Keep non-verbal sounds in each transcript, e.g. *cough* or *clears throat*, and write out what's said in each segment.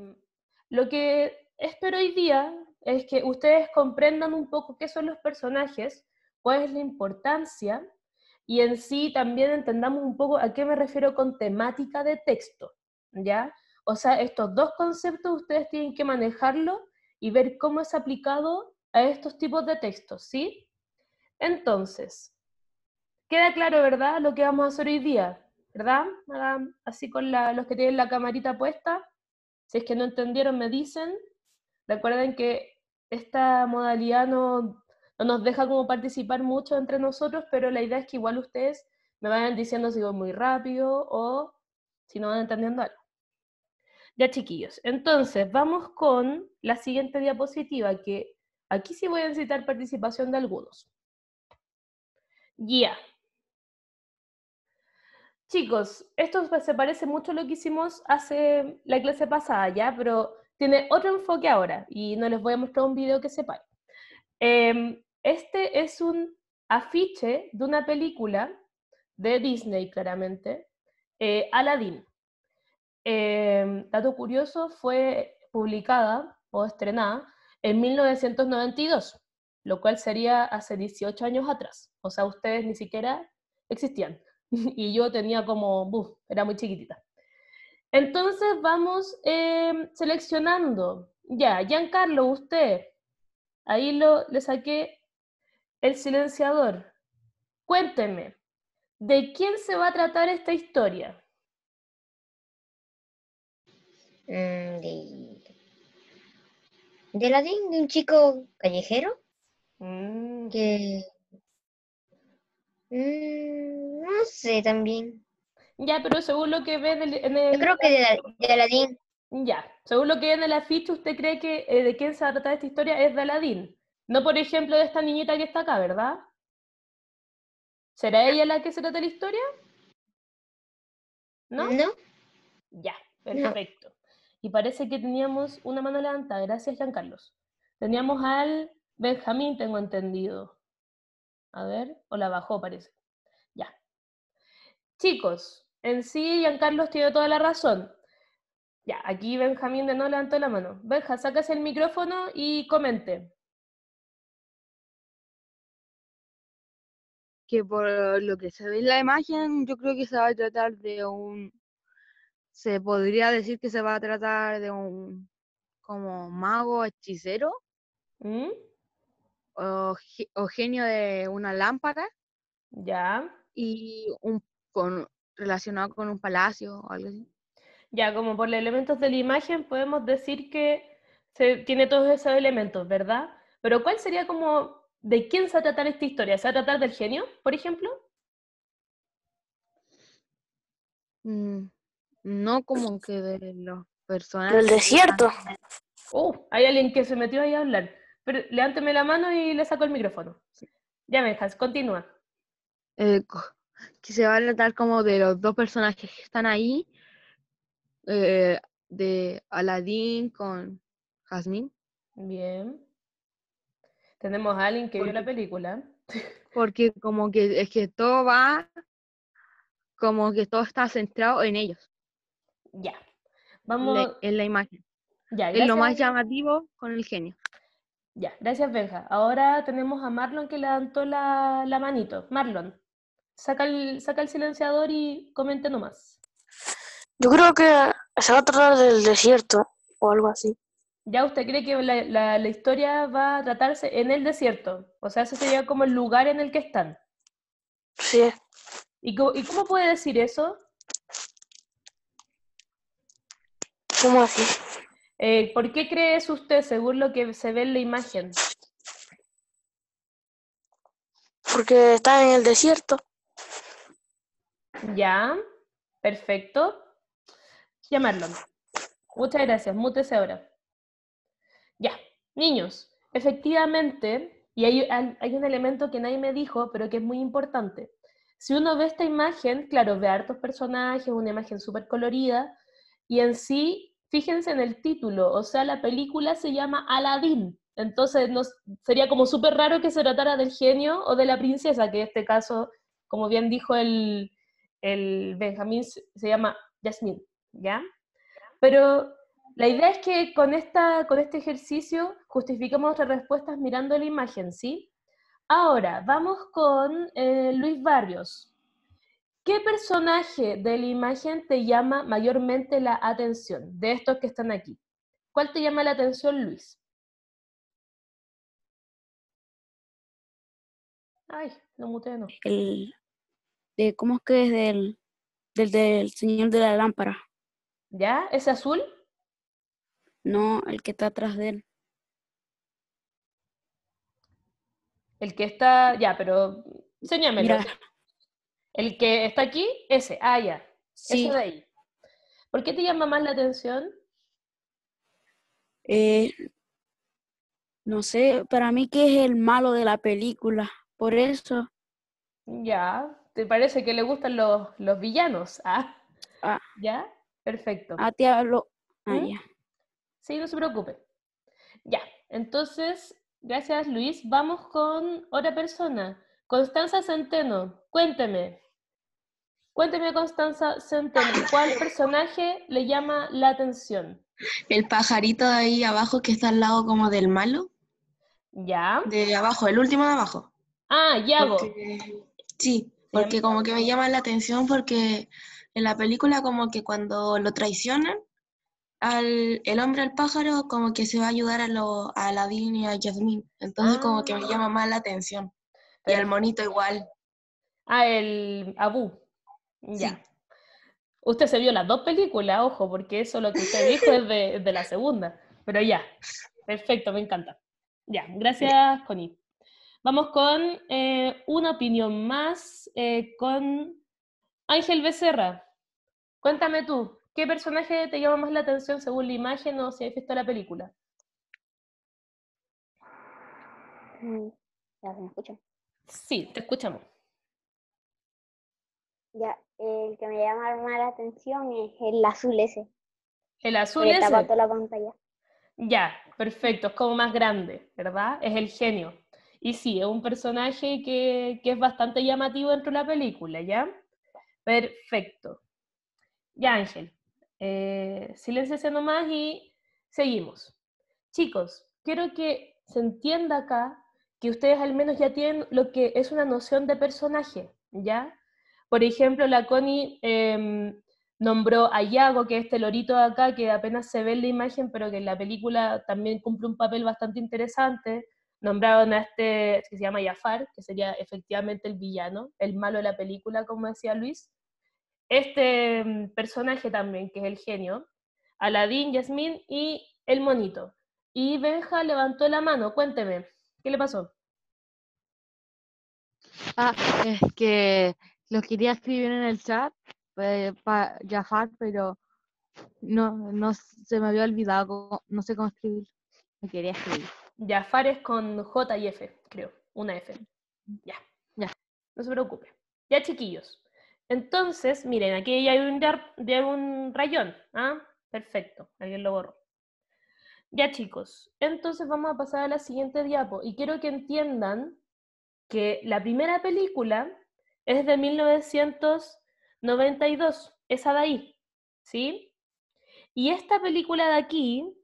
Mm, lo que espero hoy día es que ustedes comprendan un poco qué son los personajes, cuál es la importancia y en sí también entendamos un poco a qué me refiero con temática de texto, ¿ya? O sea, estos dos conceptos ustedes tienen que manejarlo y ver cómo es aplicado a estos tipos de textos, ¿sí? Entonces, queda claro, ¿verdad? Lo que vamos a hacer hoy día, ¿verdad? Así con los que tienen la camarita puesta. Si es que no entendieron, me dicen. Recuerden que esta modalidad no, nos deja como participar mucho entre nosotros, pero la idea es que igual ustedes me vayan diciendo si voy muy rápido o si no van entendiendo algo. Ya chiquillos, entonces vamos con la siguiente diapositiva, que aquí sí voy a necesitar participación de algunos. Guía. Chicos, esto se parece mucho a lo que hicimos hace la clase pasada ya, pero tiene otro enfoque ahora y no les voy a mostrar un video que separe. Em, este es un afiche de una película de Disney, claramente, eh, Aladdin. Em, dato curioso, fue publicada o estrenada en 1992, lo cual sería hace 18 años atrás. O sea, ustedes ni siquiera existían. *laughs* y yo tenía como, era muy chiquitita. Entonces vamos eh, seleccionando. Ya, Giancarlo, usted. Ahí lo, le saqué el silenciador. Cuénteme, ¿de quién se va a tratar esta historia? Mm, de, de la de un chico callejero mm. que Mm, no sé también. Ya, pero según lo que ve en el... Yo creo que de, de Aladín. Ya, según lo que ve en el afiche, ¿usted cree que eh, de quién se va a tratar esta historia? Es de Aladín. No, por ejemplo, de esta niñita que está acá, ¿verdad? ¿Será ella la que se trata la historia? ¿No? No. Ya, perfecto. Y parece que teníamos una mano levantada. Gracias, Jean Carlos. Teníamos al Benjamín, tengo entendido. A ver, o la bajó parece. Ya. Chicos, en sí Carlos tiene toda la razón. Ya, aquí Benjamín de no levantó la mano. Benja, sacas el micrófono y comente. Que por lo que se ve en la imagen, yo creo que se va a tratar de un... Se podría decir que se va a tratar de un... como mago hechicero. ¿Mm? o, genio de una lámpara. Ya. Y un con relacionado con un palacio o algo así. Ya, como por los elementos de la imagen podemos decir que se tiene todos esos elementos, ¿verdad? Pero ¿cuál sería como de quién se va a tratar esta historia? ¿Se va a tratar del genio, por ejemplo? Mm, no como *laughs* que de los personajes. Del desierto. Oh, hay alguien que se metió ahí a hablar. Pero levánteme la mano y le saco el micrófono. Ya me dejas, continúa. Eh, que se va a tratar como de los dos personajes que están ahí, eh, de Aladdin con Jasmine. Bien. Tenemos a alguien que vio la película. Porque como que es que todo va, como que todo está centrado en ellos. Ya. Vamos. en la imagen. Ya, es lo más llamativo con el genio. Ya, gracias Benja. Ahora tenemos a Marlon que levantó la, la manito. Marlon, saca el, saca el silenciador y comente nomás. Yo creo que se va a tratar del desierto o algo así. Ya usted cree que la, historia va a tratarse en el desierto. O sea, ese sería como el lugar en el que están. Sí. ¿Y ¿Y cómo puede decir eso? ¿Cómo así? Eh, ¿Por qué crees usted, según lo que se ve en la imagen? Porque está en el desierto. Ya, perfecto. Llamarlo. Muchas gracias, mútese ahora. Ya, niños, efectivamente, y hay, hay, un elemento que nadie me dijo, pero que es muy importante. Si uno ve esta imagen, claro, ve a hartos personajes, una imagen súper colorida, y en sí fíjense en el título, o sea, la película se llama Aladdin. Entonces nos, sería como súper raro que se tratara del genio o de la princesa, que en este caso, como bien dijo el, Benjamín, se llama Jasmine, ¿ya? Pero la idea es que con, esta, con este ejercicio justificamos las respuestas mirando la imagen, ¿sí? Ahora, vamos con eh, Luis Barrios. ¿Qué personaje de la imagen te llama mayormente la atención de estos que están aquí? ¿Cuál te llama la atención, Luis? Ay, no muteo, no. El, de, ¿Cómo es que es del, del, señor de la lámpara? ¿Ya? ¿Es azul? No, el que está atrás de él. El que está, ya, pero enséñamelo. El que está aquí, ese, ah, ya. Sí. Ese de ahí. ¿Por qué te llama más la atención? Eh, no sé, para mí que es el malo de la película, por eso. Ya, ¿te parece que le gustan los, villanos? *laughs* Ah. ah. ¿Ya? Perfecto. Ah, te hablo. Ah, ¿Mm? ya. Sí, no se preocupe. Ya, entonces, gracias Luis. Vamos con otra persona. Constanza Centeno, cuénteme. Cuénteme, Constanza Centeno, ¿cuál personaje le llama la atención? El pajarito de ahí abajo que está al lado como del malo. Ya. De abajo, el último de abajo. Ah, ya sí, porque como que me llama la atención porque en la película como que cuando lo traicionan, el hombre al pájaro como que se va a ayudar a, lo, a y a Jasmine. Entonces como que me ah. llama más la atención. y al monito igual. Ah, el Abu. Ya. Usted se vio las dos películas, ojo, porque eso lo que usted dijo es de, la segunda. Pero ya, perfecto, me encanta. Ya, gracias, Connie. Vamos con eh, una opinión más eh, con Ángel Becerra. Cuéntame tú, ¿qué personaje te llama más la atención según la imagen o si has visto la película? Mm, ya, me escuchan? Sí, te escuchamos. Ya, el que me llama más la atención es el azul ese. El azul que ese. Tapa toda la pantalla. Ya, perfecto, es como más grande, ¿verdad? Es el genio. Y sí, es un personaje que, es bastante llamativo dentro de la película, ¿ya? Perfecto. Ya, Ángel, eh, silenciese nomás y seguimos. Chicos, quiero que se entienda acá que ustedes al menos ya tienen lo que es una noción de personaje, ¿ya? Por ejemplo, la Connie em, nombró a Iago, que es este lorito de acá, que apenas se ve en la imagen, pero que en la película también cumple un papel bastante interesante. Nombraron a este que se llama Jafar, que sería efectivamente el villano, el malo de la película, como decía Luis. Este em, personaje también, que es el genio. Aladín, Yasmín y el monito. Y Benja levantó la mano, cuénteme, ¿qué le pasó? Ah, es que los quería escribir en el chat, eh, para Jafar, pero no, no se me había olvidado, no sé cómo escribir. Me quería escribir. Jafar es con J y F, creo. Una F. Ya. Ya. No se preocupe. Ya, chiquillos. Entonces, miren, aquí hay un, rayón. ¿ah? Perfecto. Alguien lo borró. Ya, chicos. Entonces vamos a pasar a la siguiente diapo. Y quiero que entiendan que la primera película es de 1992, esa de ahí, ¿sí? Y esta película de aquí,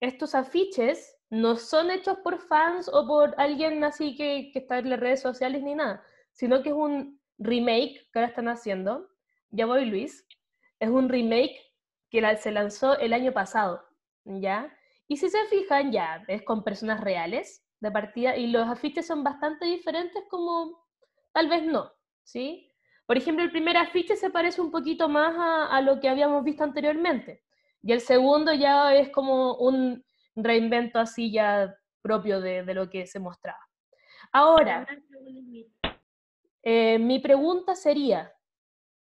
estos afiches, no son hechos por fans o por alguien así que, que está en las redes sociales ni nada, sino que es un remake que ahora están haciendo, ya voy Luis, es un remake que se lanzó el año pasado, ¿ya? Y si se fijan, ya, es con personas reales de partida y los afiches son bastante diferentes como tal vez no, ¿sí? Por ejemplo, el primer afiche se parece un poquito más a, lo que habíamos visto anteriormente, y el segundo ya es como un reinvento así ya propio de, lo que se mostraba. Ahora, eh, mi pregunta sería,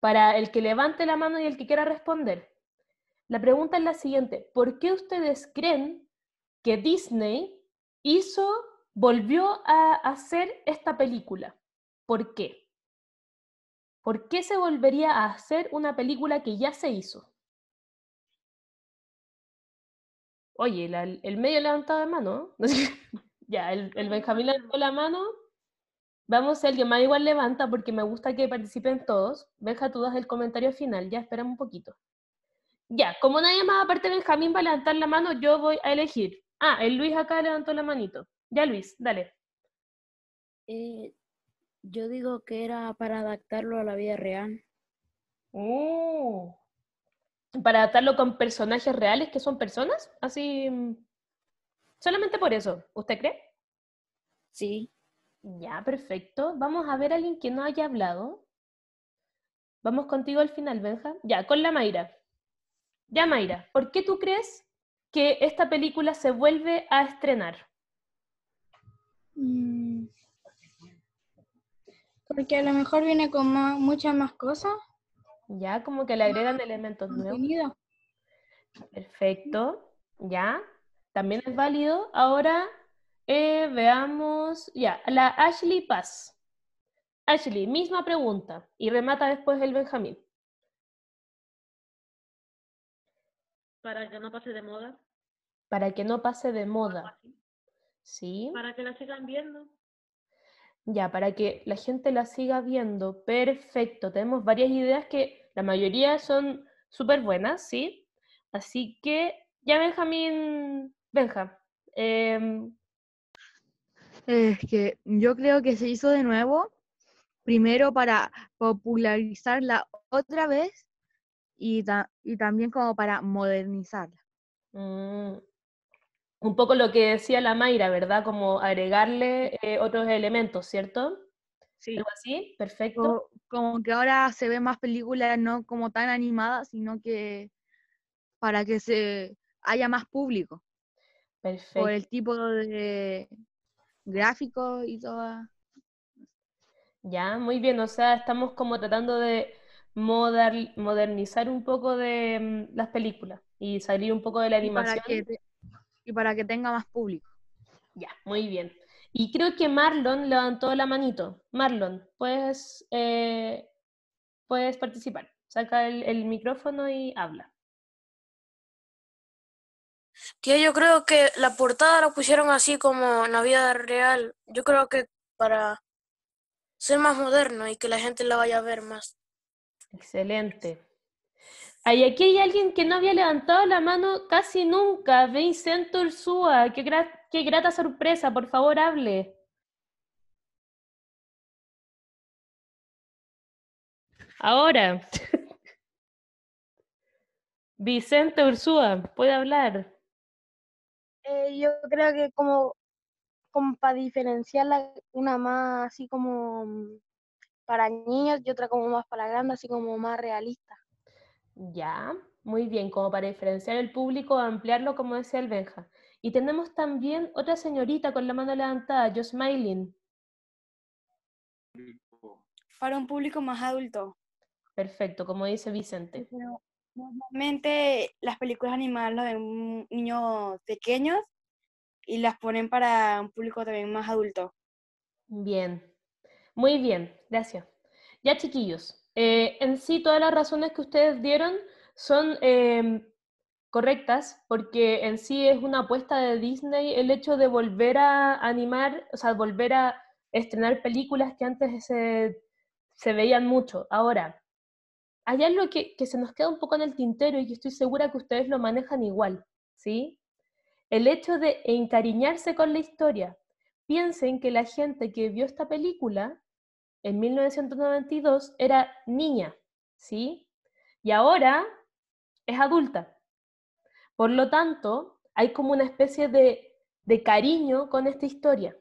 para el que levante la mano y el que quiera responder, la pregunta es la siguiente, ¿por qué ustedes creen que Disney hizo, volvió a hacer esta película? ¿Por qué? ¿Por qué se volvería a hacer una película que ya se hizo? Oye, el medio levantado de mano. *laughs* ya, el, Benjamín levantó la mano. Vamos, el que más igual levanta porque me gusta que participen todos. Benja, tú das el comentario final. Ya, esperamos un poquito. Ya, como nadie más aparte de Benjamín va a levantar la mano, yo voy a elegir. Ah, el Luis acá levantó la manito. Ya, Luis, dale. Eh, yo digo que era para adaptarlo a la vida real. ¡Oh! para adaptarlo con personajes reales que son personas, así. Mm, solamente por eso, ¿usted cree? Sí. Ya, perfecto. Vamos a ver a alguien que no haya hablado. Vamos contigo al final, Benja. Ya, con la Mayra. Ya, Mayra, ¿por qué tú crees que esta película se vuelve a estrenar? Mm. Porque a lo mejor viene con muchas más cosas. Ya, como que le agregan elementos nuevos. Perfecto, ya. También es válido. Ahora eh, veamos, ya, la Ashley Paz. Ashley, misma pregunta y remata después el Benjamín. Para que no pase de moda. Para que no pase de moda. Sí. Para que la sigan viendo. Ya, para que la gente la siga viendo. Perfecto. Tenemos varias ideas que la mayoría son súper buenas, ¿sí? Así que, ya Benjamín, Benja. Em, es que yo creo que se hizo de nuevo, primero para popularizarla otra vez y, y también como para modernizarla. Mm, un poco lo que decía la Mayra, ¿verdad? Como agregarle eh, otros elementos, ¿cierto? Sí. ¿Algo así? Perfecto. Como, que ahora se ven más películas no como tan animadas, sino que para que se haya más público. Perfecto. Por el tipo de gráfico y todo. Ya, muy bien. O sea, estamos como tratando de modernizar un poco de mm, las películas y salir un poco de la animación y para que tenga más público. Ya, muy bien. Y creo que Marlon levantó la manito. Marlon, puedes, eh, puedes participar. Saca el, micrófono y habla. Tío, yo creo que la portada la pusieron así como en la vida real. Yo creo que para ser más moderno y que la gente la vaya a ver más. Excelente. Ay, aquí hay alguien que no había levantado la mano casi nunca, Vicente Ursúa. Qué, grata sorpresa, por favor, hable. Ahora, *laughs* Vicente Ursúa, puede hablar. Eh, yo creo que como, como para diferenciarla, una más así como mm, para niños y otra como más para grandes, así como más realista. Ya, muy bien, como para diferenciar el público, ampliarlo, como decía el Benja. Y tenemos también otra señorita con la mano levantada, smiling Para un público más adulto. Perfecto, como dice Vicente. normalmente las películas animadas lo de niños pequeños y las ponen para un público también más adulto. Bien, muy bien, gracias. Ya chiquillos, eh, en sí, todas las razones que ustedes dieron son em, correctas, porque en sí es una apuesta de Disney el hecho de volver a animar, o sea, volver a estrenar películas que antes se, veían mucho. Ahora, hay algo que, que se nos queda un poco en el tintero y que estoy segura que ustedes lo manejan igual, ¿sí? El hecho de encariñarse con la historia. Piensen que la gente que vio esta película en 1992 era niña, ¿sí? Y ahora es adulta. Por lo tanto, hay como una especie de, de cariño con esta historia.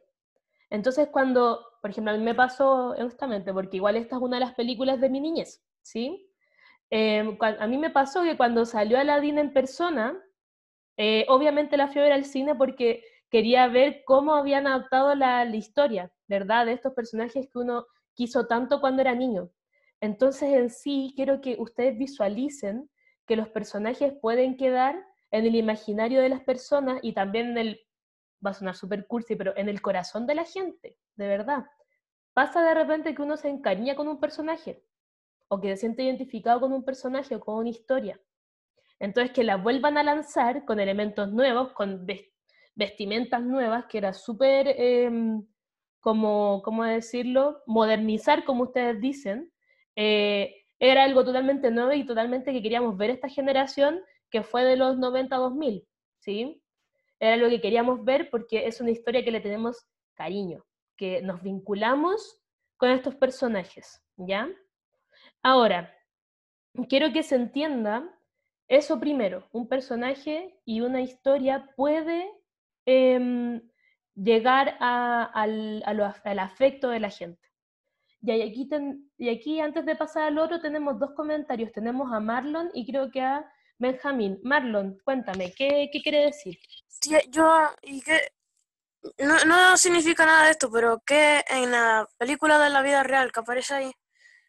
Entonces, cuando, por ejemplo, a mí me pasó, justamente porque igual esta es una de las películas de mi niñez, ¿sí? Em, a mí me pasó que cuando salió Aladdin en persona, eh, obviamente la fui a ver al cine porque quería ver cómo habían adaptado la, la, historia, ¿verdad? De estos personajes que uno hizo tanto cuando era niño. Entonces en sí quiero que ustedes visualicen que los personajes pueden quedar en el imaginario de las personas y también en el, va a sonar cursi, pero en el corazón de la gente, de verdad. Pasa de repente que uno se encariña con un personaje o que se siente identificado con un personaje o con una historia. Entonces que la vuelvan a lanzar con elementos nuevos, con vestimentas nuevas, que era súper... Em, como, ¿cómo decirlo?, modernizar, como ustedes dicen, eh, era algo totalmente nuevo y totalmente que queríamos ver esta generación que fue de los 90 a 2000, ¿sí? Era lo que queríamos ver porque es una historia que le tenemos cariño, que nos vinculamos con estos personajes, ¿ya? Ahora, quiero que se entienda eso primero, un personaje y una historia puede em, llegar al, afecto de la gente. Y aquí, y aquí, antes de pasar al otro, tenemos dos comentarios. Tenemos a Marlon y creo que a Benjamín. Marlon, cuéntame, ¿qué, qué quiere decir? Sí, yo, y no, no, significa nada de esto, pero ¿qué en la película de la vida real que aparece ahí,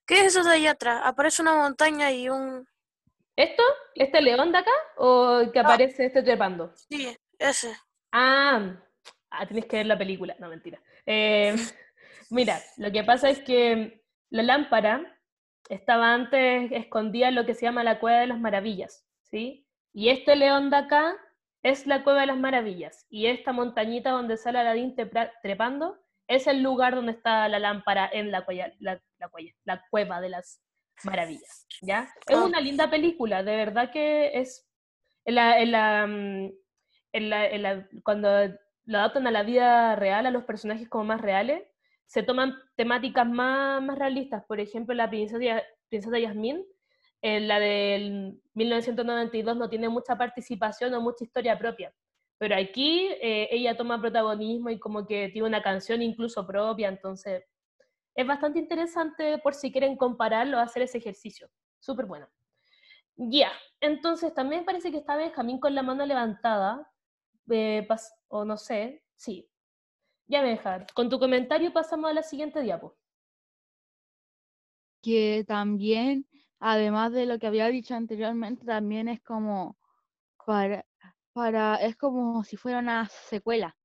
¿qué es eso de allá atrás? Aparece una montaña y un... ¿Esto? ¿Este león de acá? ¿O que aparece este trepando? Sí, ese. Ah, Ah, tenés que ver la película. No, mentira. Eh, *laughs* mira, lo que pasa es que la lámpara estaba antes escondida en lo que se llama la Cueva de las Maravillas, ¿sí? Y este león de acá es la Cueva de las Maravillas. Y esta montañita donde sale Aladín trepando es el lugar donde está la lámpara en la, la, Cueva de las Maravillas, ¿ya? Es una linda película, de verdad que es... En la, en mm, cuando lo adaptan a la vida real, a los personajes como más reales, se toman temáticas más, más realistas, por ejemplo, la princesa, Yasmin, Yasmín, en eh, la del 1992 no tiene mucha participación o mucha historia propia, pero aquí eh, ella toma protagonismo y como que tiene una canción incluso propia, entonces es bastante interesante por si quieren compararlo, hacer ese ejercicio, súper bueno. Ya, entonces también parece que está Benjamín con la mano levantada, eh, o no sé, sí. Ya me Con tu comentario pasamos a la siguiente diapo. Que también, además de lo que había dicho anteriormente, también es como para, para es como si fuera una secuela.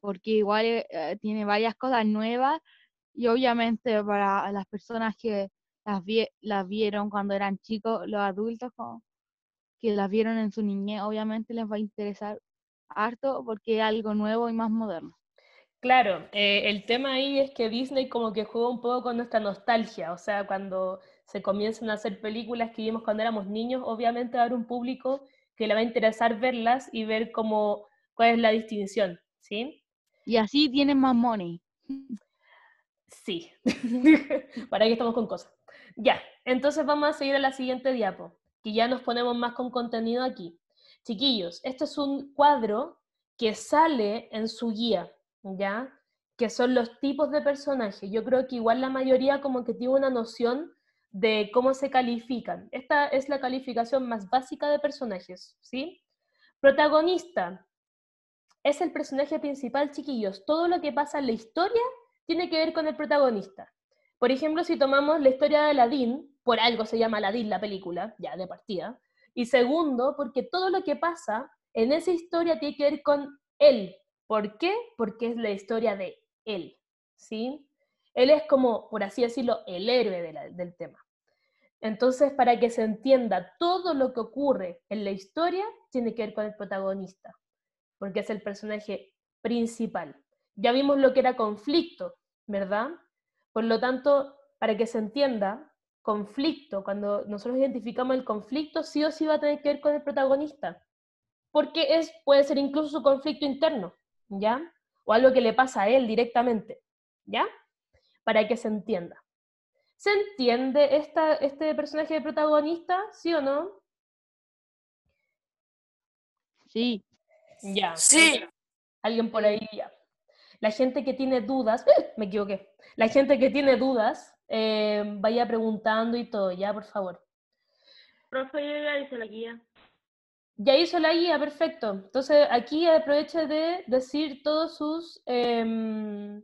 Porque igual eh, eh, tiene varias cosas nuevas y obviamente para las personas que las, vieron cuando eran chicos, los adultos, como, que las vieron en su niñez, obviamente les va a interesar harto porque es algo nuevo y más moderno. Claro, eh, el tema ahí es que Disney como que juega un poco con nuestra nostalgia, o sea, cuando se comienzan a hacer películas que vimos cuando éramos niños, obviamente va a haber un público que le va a interesar verlas y ver cómo, cuál es la distinción, ¿sí? Y así tienen más money. Sí, *laughs* para ahí estamos con cosas. Ya, entonces vamos a seguir a la siguiente diapo. Y ya nos ponemos más con contenido aquí. Chiquillos, este es un cuadro que sale en su guía, ¿ya? Que son los tipos de personajes. Yo creo que igual la mayoría como que tiene una noción de cómo se califican. Esta es la calificación más básica de personajes, ¿sí? Protagonista. Es el personaje principal, chiquillos. Todo lo que pasa en la historia tiene que ver con el protagonista. Por ejemplo, si tomamos la historia de Aladdin, por algo se llama Aladdin la película, ya de partida. Y segundo, porque todo lo que pasa en esa historia tiene que ver con él. ¿Por qué? Porque es la historia de él, ¿sí? Él es como, por así decirlo, el héroe del tema. Entonces, para que se entienda todo lo que ocurre en la historia, tiene que ver con el protagonista, porque es el personaje principal. Ya vimos lo que era conflicto, ¿verdad? Por lo tanto, para que se entienda, conflicto, cuando nosotros identificamos el conflicto, sí o sí va a tener que ver con el protagonista, porque es, puede ser incluso su conflicto interno, ¿ya? O algo que le pasa a él directamente, ¿ya? Para que se entienda. ¿Se entiende esta, este personaje de protagonista, sí o no? Sí. Ya. Sí. Alguien por ahí ya. La gente que tiene dudas, ¡eh! me equivoqué. La gente que tiene dudas eh, vaya preguntando y todo, ya, por favor. Profe, ya hizo la guía. Ya hizo la guía, perfecto. Entonces aquí aproveche de decir todos sus, em,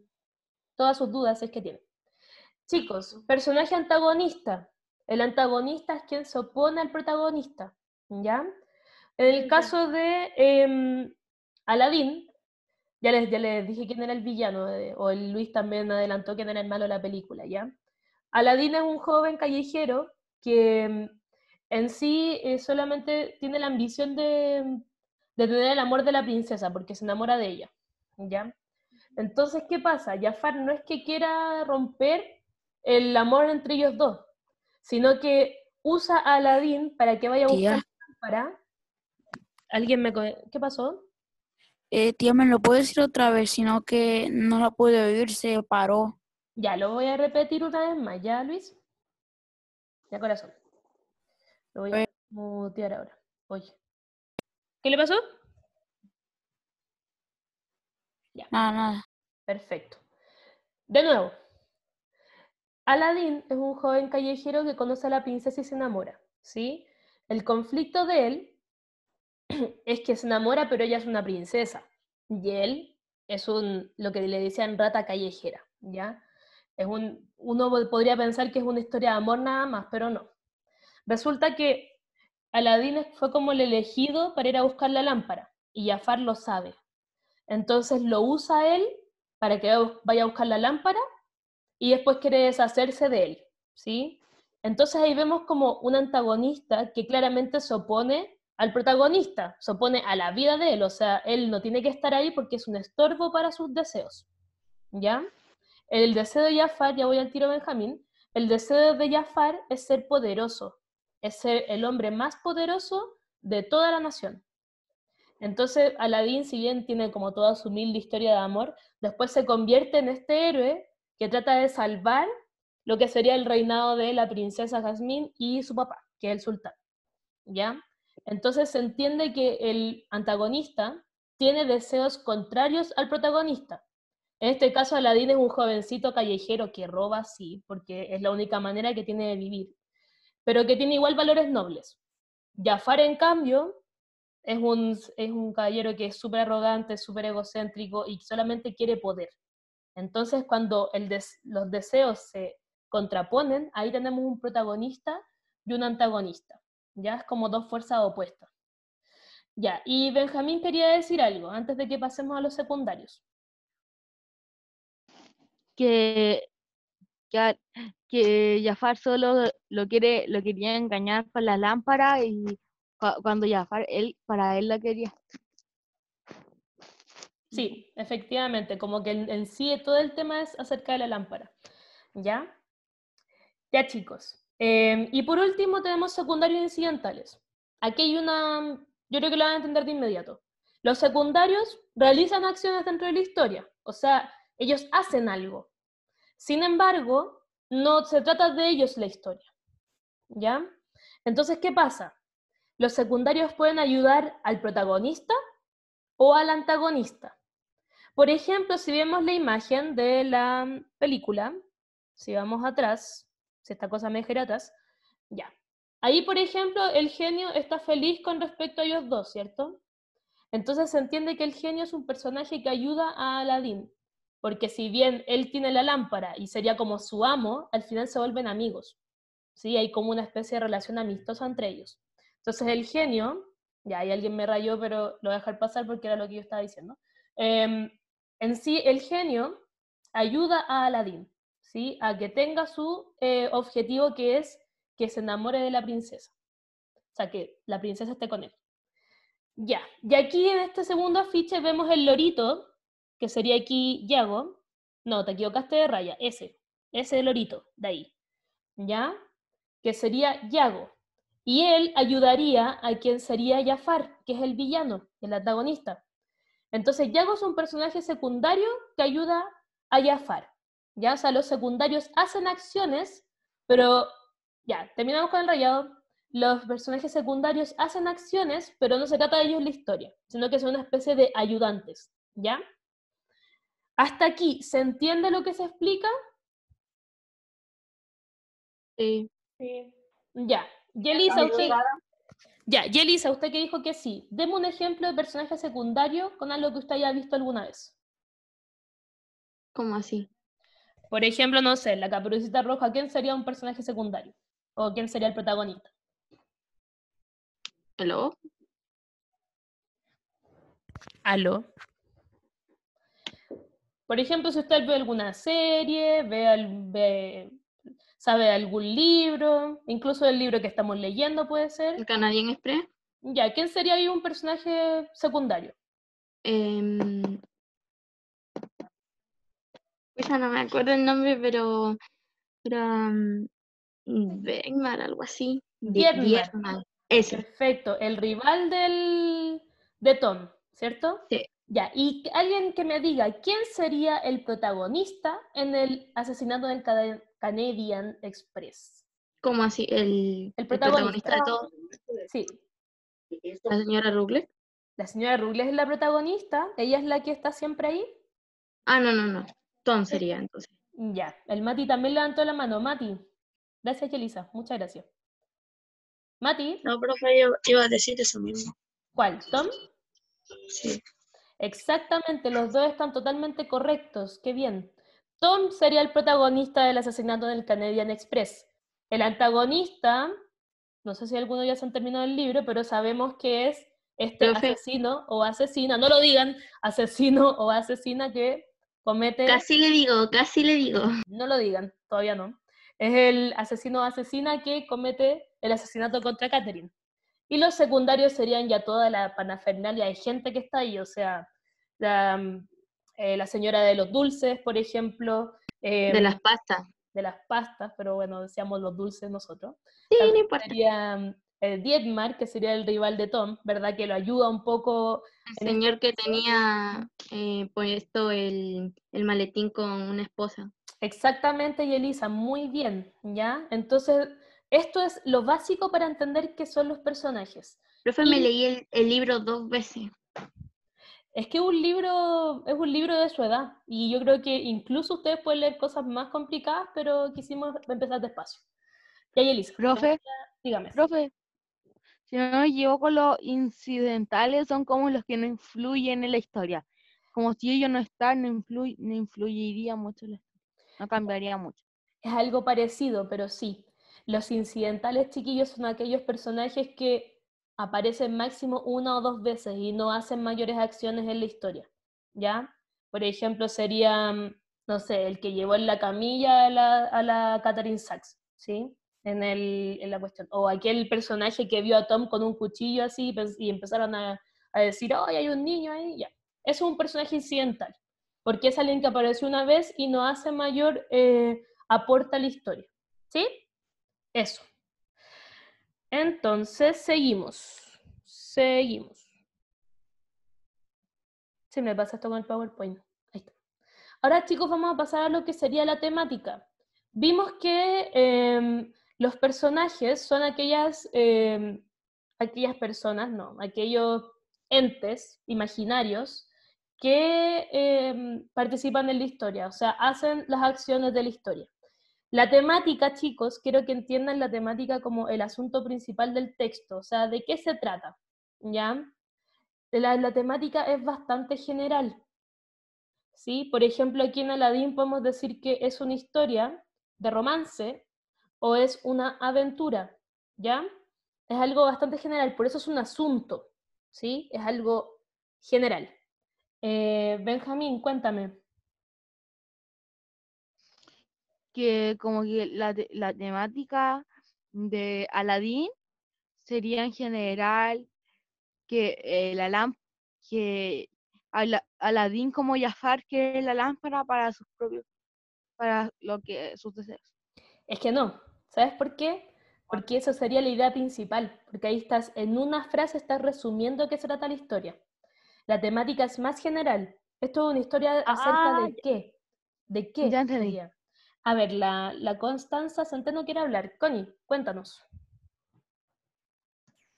todas sus dudas es que tiene. Chicos, personaje antagonista. El antagonista es quien se opone al protagonista, ¿ya? En el caso de Aladín, em, Aladdin, ya les, dije quién era el villano, eh, o Luis también adelantó quién era el malo de la película, ¿ya? Aladín es un joven callejero que mm, en sí eh, solamente tiene la ambición mm, de, tener el amor de la princesa, porque se enamora de ella, ¿ya? Entonces, ¿qué pasa? Jafar no es que quiera romper el amor entre ellos dos, sino que usa a Aladín para que vaya a buscar para... ¿Alguien me... ¿Qué pasó? Eh, tía, ¿me lo puedo decir otra vez? Sino que no la pude oír, se paró. Ya lo voy a repetir una vez más, ¿ya, Luis? Ya, corazón. Lo voy a mutear ahora. Oye. ¿Qué le pasó? Ya. Nada, nada. Perfecto. De nuevo. Aladín es un joven callejero que conoce a la princesa y se enamora, ¿sí? El conflicto de él *clears throat* es que se enamora, pero ella es una princesa. Y él es un, lo que le decían, rata callejera, ¿ya? Es un, uno podría pensar que es una historia de amor nada más, pero no. Resulta que Aladín fue como el elegido para ir a buscar la lámpara y Jafar lo sabe. Entonces lo usa él para que vaya a buscar la lámpara y después quiere deshacerse de él, ¿sí? Entonces ahí vemos como un antagonista que claramente se opone al protagonista, se opone a la vida de él, o sea, él no tiene que estar ahí porque es un estorbo para sus deseos, ¿ya? El deseo de Jafar, ya voy al tiro Benjamín, el deseo de Jafar es ser poderoso, es ser el hombre más poderoso de toda la nación. Entonces, Aladín, si bien tiene como toda su humilde historia de amor, después se convierte en este héroe que trata de salvar lo que sería el reinado de la princesa Jasmine y su papá, que es el sultán. ¿Ya? Entonces se entiende que el antagonista tiene deseos contrarios al protagonista. En este caso, Aladín es un jovencito callejero que roba, sí, porque es la única manera que tiene de vivir, pero que tiene igual valores nobles. Jafar, en cambio, es un, es caballero que es súper arrogante, súper egocéntrico y solamente quiere poder. Entonces, cuando los deseos se contraponen, ahí tenemos un protagonista y un antagonista. Ya es como dos fuerzas opuestas. Ya, y Benjamín quería decir algo antes de que pasemos a los secundarios que, que, que Jafar solo lo, quiere, lo quería engañar con la lámpara y cuando Jafar, él, para él la quería. Sí, efectivamente, como que en, sí todo el tema es acerca de la lámpara. ¿Ya? Ya chicos. Eh, y por último tenemos secundarios incidentales. Aquí hay una, yo creo que lo van a entender de inmediato. Los secundarios realizan acciones dentro de la historia, o sea, ellos hacen algo. Sin embargo, no se trata de ellos la historia. ¿Ya? Entonces, ¿qué pasa? Los secundarios pueden ayudar al protagonista o al antagonista. Por ejemplo, si vemos la imagen de la película, si vamos atrás, si esta cosa me dejara ya. Ahí, por ejemplo, el genio está feliz con respecto a ellos dos, ¿cierto? Entonces se entiende que el genio es un personaje que ayuda a Aladdin porque si bien él tiene la lámpara y sería como su amo, al final se vuelven amigos. ¿sí? Hay como una especie de relación amistosa entre ellos. Entonces el genio, ya ahí alguien me rayó, pero lo voy a dejar pasar porque era lo que yo estaba diciendo. Em, en sí, el genio ayuda a Aladín, ¿sí? A que tenga su eh, objetivo que es que se enamore de la princesa. O sea, que la princesa esté con él. Ya, y aquí en este segundo afiche vemos el lorito, que sería aquí Yago. No, te equivocaste de raya, ese, ese lorito, de ahí. ¿Ya? Que sería Yago. Y él ayudaría a quien sería Jafar, que es el villano, el antagonista. Entonces, Yago es un personaje secundario que ayuda a Jafar. Ya, o sea, los secundarios hacen acciones, pero ya, terminamos con el rayado. Los personajes secundarios hacen acciones, pero no se trata de ellos la historia, sino que son una especie de ayudantes, ¿ya? ¿Hasta aquí se entiende lo que se explica? Sí. Ya. Yelisa, usted... Ya, Yelisa, usted que dijo que sí. Deme un ejemplo de personaje secundario con algo que usted haya visto alguna vez. ¿Cómo así? Por ejemplo, no sé, la caperucita roja, ¿quién sería un personaje secundario? ¿O quién sería el protagonista? ¿Aló? ¿Aló? Por ejemplo, si usted ve alguna serie, ve, sabe algún libro, incluso el libro que estamos leyendo puede ser. El Canadian Express. Ya, ¿quién sería ahí un personaje secundario? Eh, no me acuerdo el nombre, pero era mm, algo así. Es Perfecto, el rival del, de Tom, ¿cierto? Sí. Ya, y alguien que me diga quién sería el protagonista en el asesinato del Canadian Express. ¿Cómo así? ¿El, protagonista. de todo? Sí. ¿La señora Rugles? La señora Rugles es la protagonista, ella es la que está siempre ahí. Ah, no, no, no. Tom sería entonces. Ya, el Mati también levantó la mano. Mati, gracias, Elisa, muchas gracias. Mati. No, profe, yo iba a decir eso mismo. ¿Cuál? ¿Tom? Sí. Exactamente, los dos están totalmente correctos, qué bien. Tom sería el protagonista del asesinato del Canadian Express. El antagonista, no sé si algunos ya se han terminado el libro, pero sabemos que es este asesino o asesina, no lo digan, asesino o asesina que comete... Casi le digo, casi le digo. No lo digan, todavía no. Es el asesino o asesina que comete el asesinato contra Catherine. Y los secundarios serían ya toda la panafernalia de gente que está ahí, o sea, la, eh, señora de los dulces, por ejemplo. Eh, de las pastas. De las pastas, pero bueno, decíamos los dulces nosotros. Sí, ni no importa. Sería mm, Dietmar, que sería el rival de Tom, ¿verdad? Que lo ayuda un poco. El señor que tenía eh, puesto el, el maletín con una esposa. Exactamente, y Elisa, muy bien, ¿ya? Entonces, esto es lo básico para entender qué son los personajes. Profe, me leí el, libro dos veces. Es que un libro es un libro de su edad y yo creo que incluso ustedes pueden leer cosas más complicadas, pero quisimos empezar despacio. Ya ahí Elisa. Profe, dígame. Profe, si no me equivoco, los incidentales son como los que no influyen en la historia. Como si ellos no están, no, no influiría mucho, no cambiaría mucho. Es algo parecido, pero sí. Los incidentales chiquillos son aquellos personajes que aparecen máximo una o dos veces y no hacen mayores acciones en la historia, ¿ya? Por ejemplo, sería, mm, no sé, el que llevó en la camilla a la, a la Catherine Sachs, ¿sí? En, la cuestión. O aquel personaje que vio a Tom con un cuchillo así y empezaron a, decir, ¡ay, hay un niño ahí! Ya. Es un personaje incidental, porque es alguien que aparece una vez y no hace mayor eh, aporta a la historia, ¿sí? Eso. Entonces, seguimos. Seguimos. Se me pasa esto con el PowerPoint. Ahí está. Ahora, chicos, vamos a pasar a lo que sería la temática. Vimos que em, los personajes son aquellas, em, aquellas personas, no, aquellos entes imaginarios que em, participan en la historia, o sea, hacen las acciones de la historia. La temática, chicos, quiero que entiendan la temática como el asunto principal del texto, o sea, de qué se trata, ¿ya? La, temática es bastante general, ¿sí? Por ejemplo, aquí en Aladdin podemos decir que es una historia de romance o es una aventura, ¿ya? Es algo bastante general, por eso es un asunto, ¿sí? Es algo general. Eh, Benjamín, cuéntame. que como que la, temática de Aladdin sería en general que eh, la lámpara, que Aladín como Jafar que la lámpara para sus propios, para lo que sus deseos. Es que no, ¿sabes por qué? Porque eso sería la idea principal, porque ahí estás, en una frase estás resumiendo qué se trata la historia. La temática es más general. Esto es una historia acerca ah, de qué, de qué. Ya entendí. A ver, la, la Constanza no quiere hablar. Connie, cuéntanos.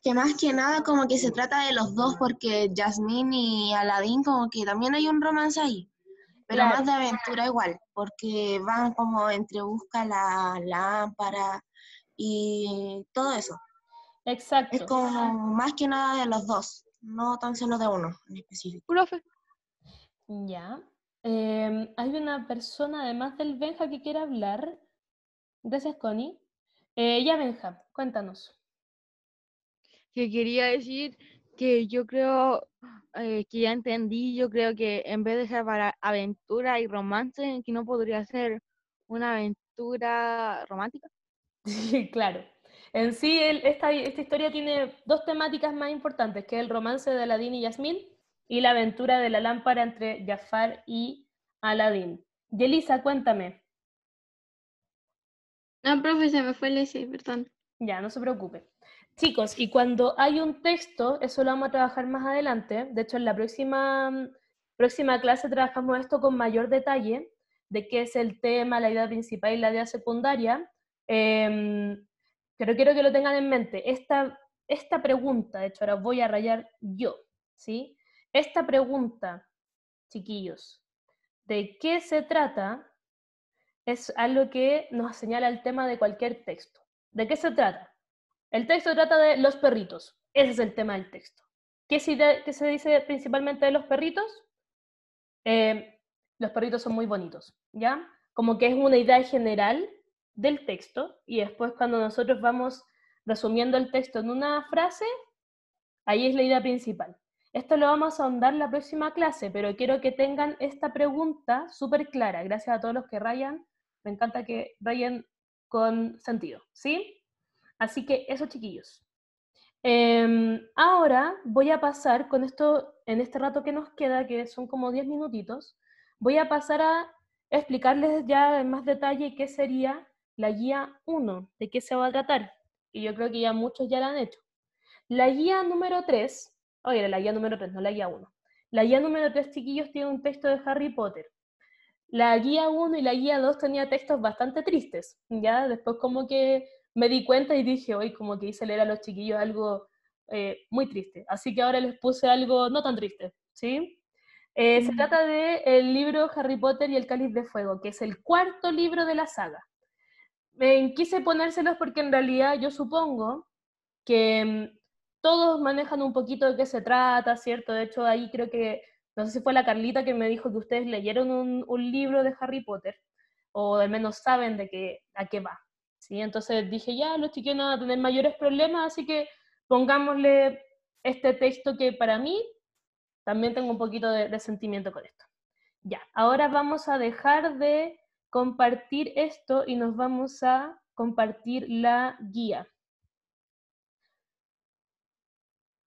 Que más que nada como que se trata de los dos porque Jasmine y Aladdin como que también hay un romance ahí. Pero más de aventura igual, porque van como entre busca la lámpara y todo eso. Exacto. Es como más que nada de los dos, no tan solo de uno en específico. Profe. Ya. Em, hay una persona, además del Benja, que quiere hablar. Gracias, Connie. Eh, ya, Benja, cuéntanos. Que quería decir que yo creo eh, que ya entendí, yo creo que en vez de ser para aventura y romance, que no podría ser una aventura romántica. Sí, *laughs* claro. En sí, esta, esta historia tiene dos temáticas más importantes, que es el romance de Aladín y Yasmín y la aventura de la lámpara entre Jafar y Aladín. Yelisa, cuéntame. No, ah, profe, me fue el perdón. Ya, no se preocupe. Chicos, y cuando hay un texto, eso lo vamos a trabajar más adelante. De hecho, en la próxima, próxima clase trabajamos esto con mayor detalle, de qué es el tema, la idea principal y la idea secundaria. Em, pero quiero que lo tengan en mente. Esta, esta pregunta, de hecho, ahora voy a rayar yo, ¿sí? esta pregunta, chiquillos, de qué se trata, es algo que nos señala el tema de cualquier texto. ¿De qué se trata? El texto trata de los perritos. Ese es el tema del texto. ¿Qué se, dice principalmente de los perritos? Eh, los perritos son muy bonitos, ¿ya? Como que es una idea general del texto y después cuando nosotros vamos resumiendo el texto en una frase, ahí es la idea principal. Esto lo vamos a ahondar la próxima clase, pero quiero que tengan esta pregunta súper clara. Gracias a todos los que rayan. Me encanta que rayen con sentido, ¿sí? Así que eso, chiquillos. Em, ahora voy a pasar con esto, en este rato que nos queda, que son como 10 minutitos, voy a pasar a explicarles ya en más detalle qué sería la guía 1, de qué se va a tratar. Y yo creo que ya muchos ya la han hecho. La guía número 3 Oye, oh, la guía número 3, no la guía 1. La guía número 3, chiquillos, tiene un texto de Harry Potter. La guía 1 y la guía 2 tenía textos bastante tristes. Ya después como que me di cuenta y dije, hoy como que hice leer a los chiquillos algo eh, muy triste. Así que ahora les puse algo no tan triste, ¿sí? Eh, se mm. trata del el libro Harry Potter y el Cáliz de Fuego, que es el cuarto libro de la saga. Eh, quise ponérselos porque en realidad yo supongo que mm, todos manejan un poquito de qué se trata, ¿cierto? De hecho, ahí creo que, no sé si fue la Carlita que me dijo que ustedes leyeron un, libro de Harry Potter, o al menos saben de qué, a qué va, ¿sí? Entonces dije, ya, los chiquillos no van a tener mayores problemas, así que pongámosle este texto que para mí también tengo un poquito de sentimiento con esto. Ya, ahora vamos a dejar de compartir esto y nos vamos a compartir la guía.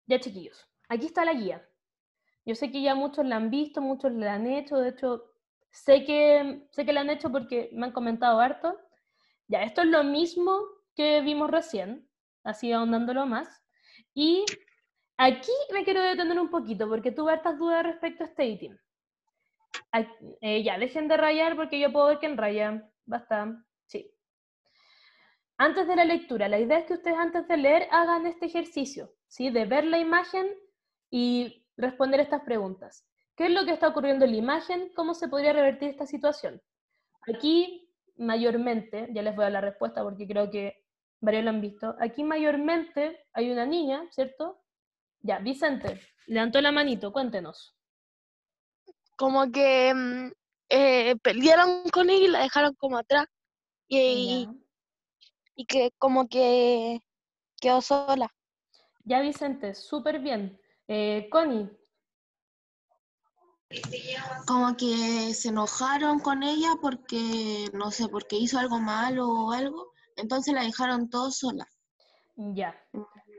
Ya chiquillos, aquí está la guía. Yo sé que ya muchos la han visto, muchos la han hecho, de hecho, sé que, sé que la han hecho porque me han comentado harto. Ya, esto es lo mismo que vimos recién, así ahondándolo más. Y aquí me quiero detener un poquito porque tuve hartas dudas respecto a este ítem. Eh, ya, dejen de rayar porque yo puedo ver que en raya. Basta. Sí. Antes de la lectura, la idea es que ustedes antes de leer hagan este ejercicio. ¿sí? de ver la imagen y responder estas preguntas. ¿Qué es lo que está ocurriendo en la imagen? ¿Cómo se podría revertir esta situación? Aquí, mayormente, ya les voy a dar la respuesta porque creo que varios lo han visto, aquí mayormente hay una niña, ¿cierto? Ya, Vicente, levantó la manito, cuéntenos. Como que mm, eh, perdieron con ella y la dejaron como atrás. y que como que quedó sola. Ya, Vicente, súper bien. Eh, Connie. Como que se enojaron con ella porque, no sé, porque hizo algo malo o algo, entonces la dejaron todo sola. Ya.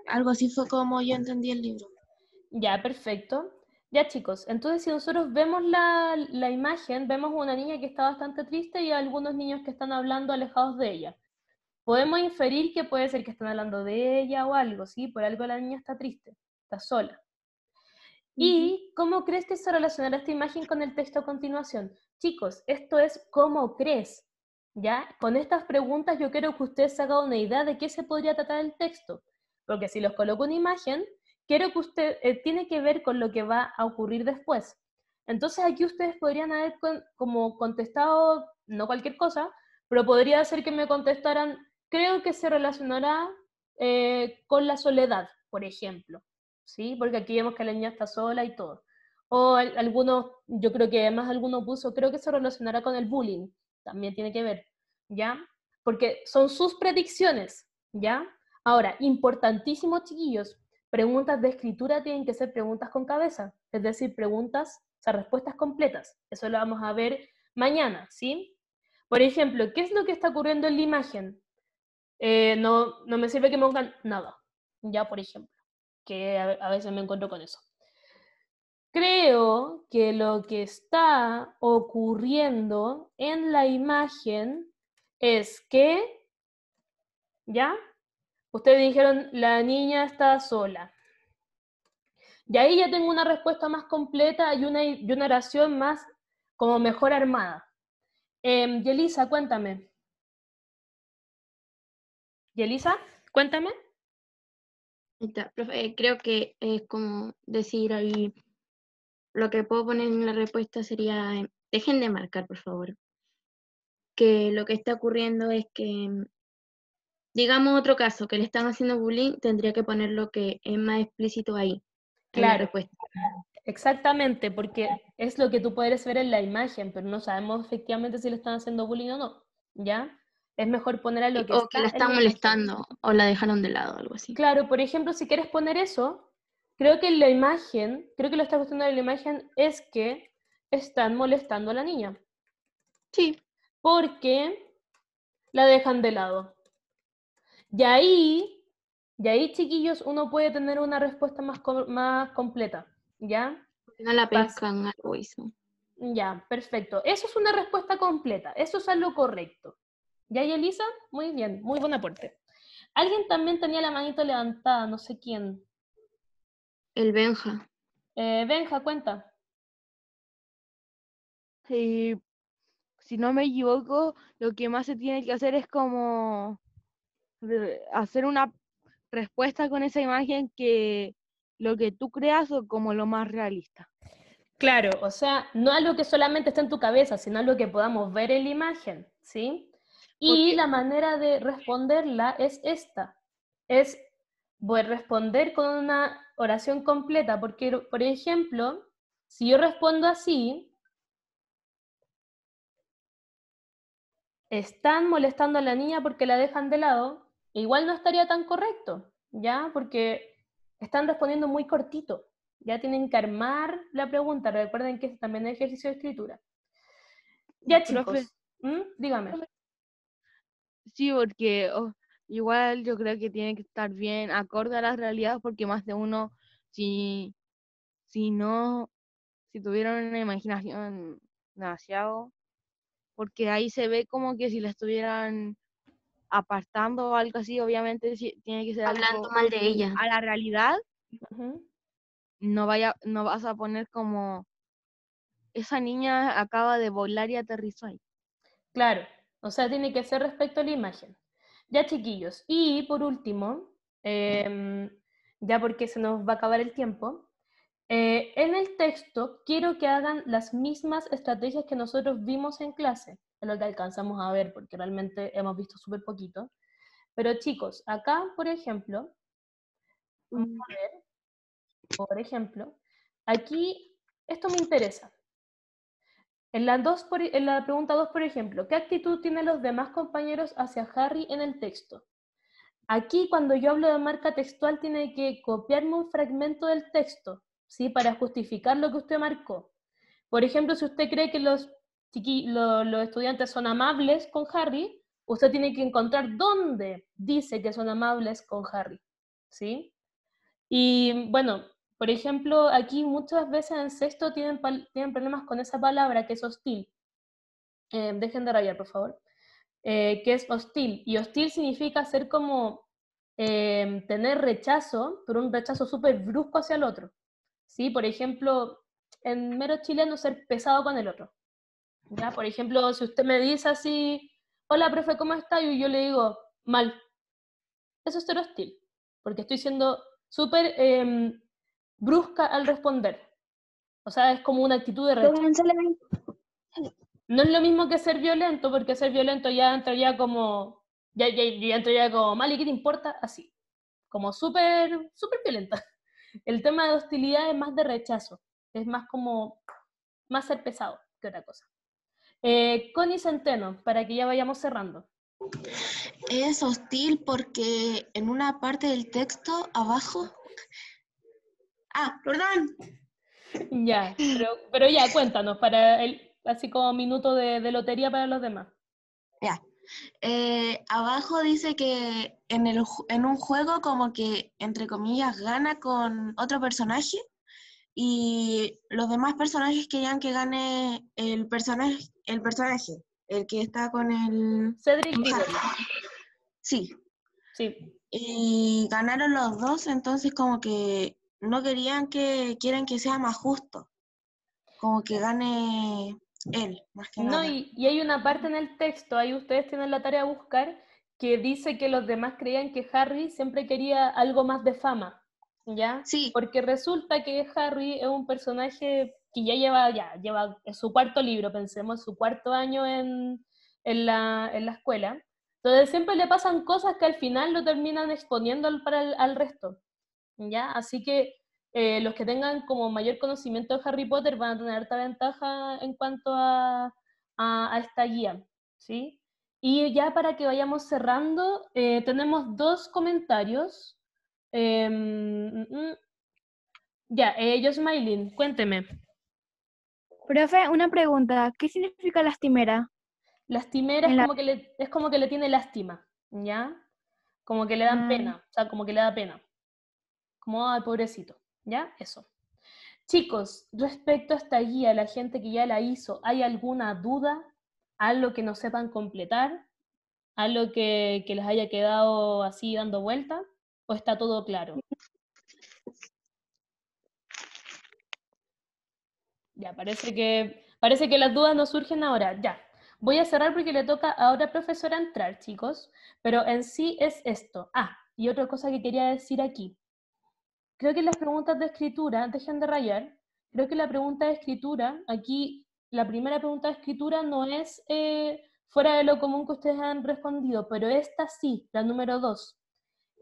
Algo así fue como yo entendí el libro. Ya, perfecto. Ya chicos, entonces si nosotros vemos la, la, imagen, vemos una niña que está bastante triste y algunos niños que están hablando alejados de ella podemos inferir que puede ser que están hablando de ella o algo, ¿sí? Por algo la niña está triste, está sola. ¿Y cómo crees que se relacionará esta imagen con el texto a continuación? Chicos, esto es ¿cómo crees? ¿Ya? Con estas preguntas yo quiero que ustedes se hagan una idea de qué se podría tratar el texto. Porque si los coloco una imagen, quiero que usted eh, tiene que ver con lo que va a ocurrir después. Entonces aquí ustedes podrían haber como contestado no cualquier cosa, pero podría ser que me contestaran creo que se relacionará eh, con la soledad, por ejemplo, ¿sí? Porque aquí vemos que la niña está sola y todo. O algunos, yo creo que además alguno puso, creo que se relacionará con el bullying, también tiene que ver, ¿ya? Porque son sus predicciones, ¿ya? Ahora, importantísimo, chiquillos, preguntas de escritura tienen que ser preguntas con cabeza, es decir, preguntas, o sea, respuestas completas. Eso lo vamos a ver mañana, ¿sí? Por ejemplo, ¿qué es lo que está ocurriendo en la imagen? Eh, no, no me sirve que me pongan nada, ya por ejemplo, que a, veces me encuentro con eso. Creo que lo que está ocurriendo en la imagen es que, ¿ya? Ustedes dijeron, la niña está sola. Y ahí ya tengo una respuesta más completa y una, una oración más como mejor armada. Em, Yelisa, cuéntame. ¿Y Elisa? Cuéntame. Eh, creo que es como decir ahí, lo que puedo poner en la respuesta sería, em, dejen de marcar, por favor, que lo que está ocurriendo es que, mm, digamos otro caso, que le están haciendo bullying, tendría que poner lo que es más explícito ahí. Claro. pues. Exactamente, porque es lo que tú puedes ver en la imagen, pero no sabemos efectivamente si le están haciendo bullying o no, ¿ya? Es mejor poner a lo que... O que la están molestando o la dejaron de lado, algo así. Claro, por ejemplo, si quieres poner eso, creo que la imagen, creo que lo está gustando en la imagen es que están molestando a la niña. Sí. Porque la dejan de lado. Y ahí, y ahí chiquillos, uno puede tener una respuesta más, más completa, ¿ya? No la pescan, algo hizo. Ya, perfecto. Eso es una respuesta completa, eso es algo correcto. Y Elisa, muy bien, muy buen aporte. Alguien también tenía la manito levantada, no sé quién. El Benja. Eh, Benja, cuenta. si no me equivoco, lo que más se tiene que hacer es como hacer una respuesta con esa imagen que lo que tú creas o como lo más realista. Claro, o sea, no algo que solamente está en tu cabeza, sino algo que podamos ver en la imagen, ¿sí? Y la manera de responderla es esta, es voy a responder con una oración completa, porque, por ejemplo, si yo respondo así, están molestando a la niña porque la dejan de lado, igual no estaría tan correcto, ¿ya? Porque están respondiendo muy cortito, ya tienen que armar la pregunta, recuerden que también es también ejercicio de escritura. Ya, chicos, dígame. Sí, porque oh, igual yo creo que tiene que estar bien acorde a las realidades porque más de uno, si, si no, si tuvieron una imaginación demasiado, porque ahí se ve como que si la estuvieran apartando o algo así, obviamente tiene que ser hablando mal de ella. A la realidad, no vaya, no vas a poner como esa niña acaba de volar y aterrizó ahí. Claro, o sea, tiene que ser respecto a la imagen. Ya, chiquillos. Y por último, em, ya porque se nos va a acabar el tiempo, eh, en el texto quiero que hagan las mismas estrategias que nosotros vimos en clase, en lo que alcanzamos a ver, porque realmente hemos visto súper poquito. Pero chicos, acá, por ejemplo, vamos a ver, por ejemplo, aquí esto me interesa. En la, dos e, en la pregunta 2, por ejemplo, ¿qué actitud tienen los demás compañeros hacia Harry en el texto? Aquí, cuando yo hablo de marca textual, tiene que copiarme un fragmento del texto, ¿sí? Para justificar lo que usted marcó. Por ejemplo, si usted cree que los estudiantes son amables con Harry, usted tiene que encontrar dónde dice que son amables con Harry, ¿sí? Y bueno, por ejemplo, aquí muchas veces en sexto tienen, tienen problemas con esa palabra que es hostil. Eh, dejen de rayar, por favor. Eh, que es hostil. Y hostil significa ser como eh, tener rechazo, pero un rechazo súper brusco hacia el otro. ¿Sí? Por ejemplo, en mero chileno, ser pesado con el otro. ¿Ya? Por ejemplo, si usted me dice así, hola, profe, ¿cómo está? Y yo le digo, mal. Eso es ser hostil, porque estoy siendo súper em, brusca al responder. O sea, es como una actitud de rechazo. No es lo mismo que ser violento, porque ser violento ya entra ya como, ya, ya, ya entra ya como mal y qué te importa, así. Como súper, súper violenta. *laughs* El tema de hostilidad es más de rechazo, es más como, más ser pesado que otra cosa. Eh, Connie Centeno, para que ya vayamos cerrando. Es hostil porque en una parte del texto, abajo, Ah, perdón. Ya, pero, ya, cuéntanos, para el, así como minuto de, lotería para los demás. Ya. Eh, abajo dice que en, en un juego como que, entre comillas, gana con otro personaje y los demás personajes querían que gane el personaje, el personaje, el que está con el... Cedric Sí. Sí. Y ganaron los dos, entonces como que no querían que, quieren que sea más justo, como que gane él, más que no, Y, hay una parte en el texto, ahí ustedes tienen la tarea de buscar, que dice que los demás creían que Harry siempre quería algo más de fama, ¿ya? Sí. Porque resulta que Harry es un personaje que ya lleva, ya, lleva su cuarto libro, pensemos, su cuarto año en, en, la, escuela. Entonces siempre le pasan cosas que al final lo terminan exponiendo para al resto. Así que eh, los que tengan como mayor conocimiento de Harry Potter van a tener harta ventaja en cuanto a, esta guía, Y ya para que vayamos cerrando, eh, tenemos dos comentarios. Eh, mm, mm. ya, ellos Maylin, cuénteme. Profe, una pregunta. ¿Qué significa lastimera? Lastimera es, como que le, es como que le tiene lástima, ¿ya? Como que le dan ah. pena, o sea, como que le da pena como, ay, pobrecito, ¿ya? Eso. Chicos, respecto a esta guía, la gente que ya la hizo, ¿hay alguna duda? ¿Algo que no sepan completar? ¿Algo que, que les haya quedado así dando vuelta? ¿O está todo claro? Ya, parece que, parece que las dudas no surgen ahora. Ya, voy a cerrar porque le toca ahora profesora entrar, chicos. Pero en sí es esto. Ah, y otra cosa que quería decir aquí. Creo que las preguntas de escritura, dejen de rayar, creo que la pregunta de escritura, aquí la primera pregunta de escritura no es eh, fuera de lo común que ustedes han respondido, pero esta sí, la número dos.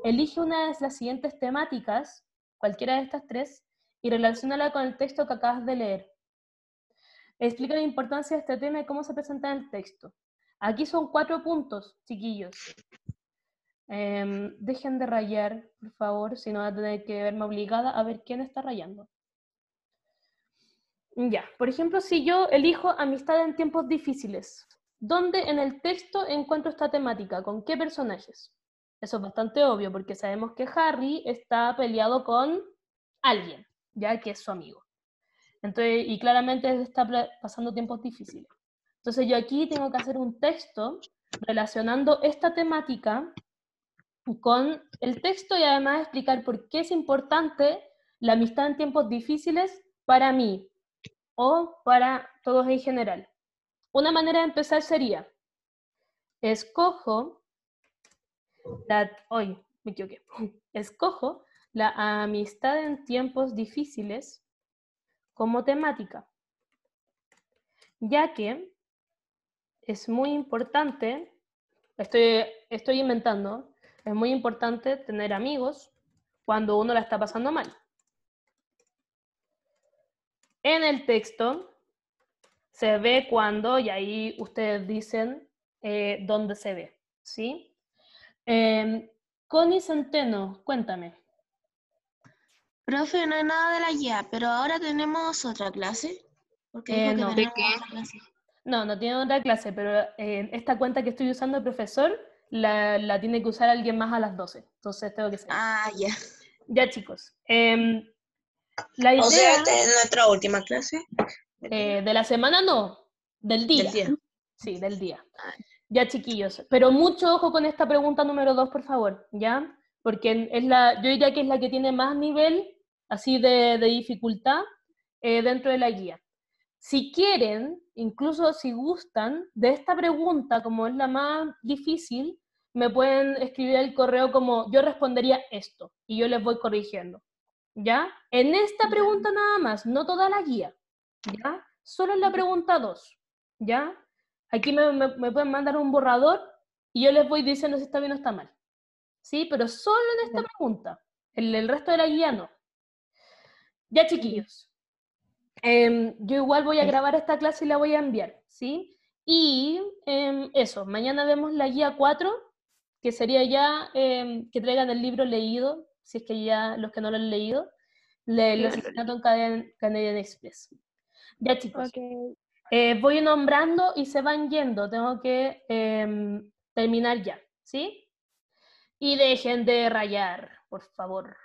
Elige una de las siguientes temáticas, cualquiera de estas tres, y relacionala con el texto que acabas de leer. Explica la importancia de este tema y cómo se presenta en el texto. Aquí son cuatro puntos, chiquillos. Em, dejen de rayar, por favor, si no voy a tener que verme obligada a ver quién está rayando. Ya, por ejemplo, si yo elijo amistad en tiempos difíciles, ¿dónde en el texto encuentro esta temática? ¿Con qué personajes? Eso es bastante obvio porque sabemos que Harry está peleado con alguien, ya que es su amigo. Entonces, y claramente está pasando tiempos difíciles. Entonces yo aquí tengo que hacer un texto relacionando esta temática con el texto y además explicar por qué es importante la amistad en tiempos difíciles para mí o para todos en general. Una manera de empezar sería, escojo la, escojo la amistad en tiempos difíciles como temática, ya que es muy importante, estoy, estoy inventando, es muy importante tener amigos cuando uno la está pasando mal. En el texto se ve cuando, y ahí ustedes dicen eh, dónde se ve, ¿sí? Em, Connie Centeno, cuéntame. Profe, no hay nada de la guía, pero ahora tenemos otra clase. Porque eh, no. no, no tiene otra clase, pero en eh, esta cuenta que estoy usando, profesor, la, tiene que usar alguien más a las 12. Entonces tengo que Ah, ya. Ya, chicos. Em, la idea, o nuestra última clase. Eh, de la semana no, del día. Sí, del día. Ya, chiquillos. Pero mucho ojo con esta pregunta número dos, por favor, ¿ya? Porque es la, yo diría que es la que tiene más nivel así de, de dificultad eh, dentro de la guía si quieren, incluso si gustan, de esta pregunta, como es la más difícil, me pueden escribir el correo como yo respondería esto y yo les voy corrigiendo. ¿Ya? En esta pregunta nada más, no toda la guía. ¿Ya? Solo en la pregunta 2. ¿Ya? Aquí me, pueden mandar un borrador y yo les voy diciendo si está bien o está mal. ¿Sí? Pero solo en esta pregunta. En el resto de la guía no. Ya, chiquillos. Em, yo igual voy a grabar esta clase y la voy a enviar, ¿sí? Y em, eso, mañana vemos la guía 4, que sería ya em, que traigan el libro leído, si es que ya los que no lo han leído, le, los en Canadian, Express. Ya chicos, eh, voy nombrando y se van yendo, tengo que terminar ya, ¿sí? Y dejen de rayar, por favor.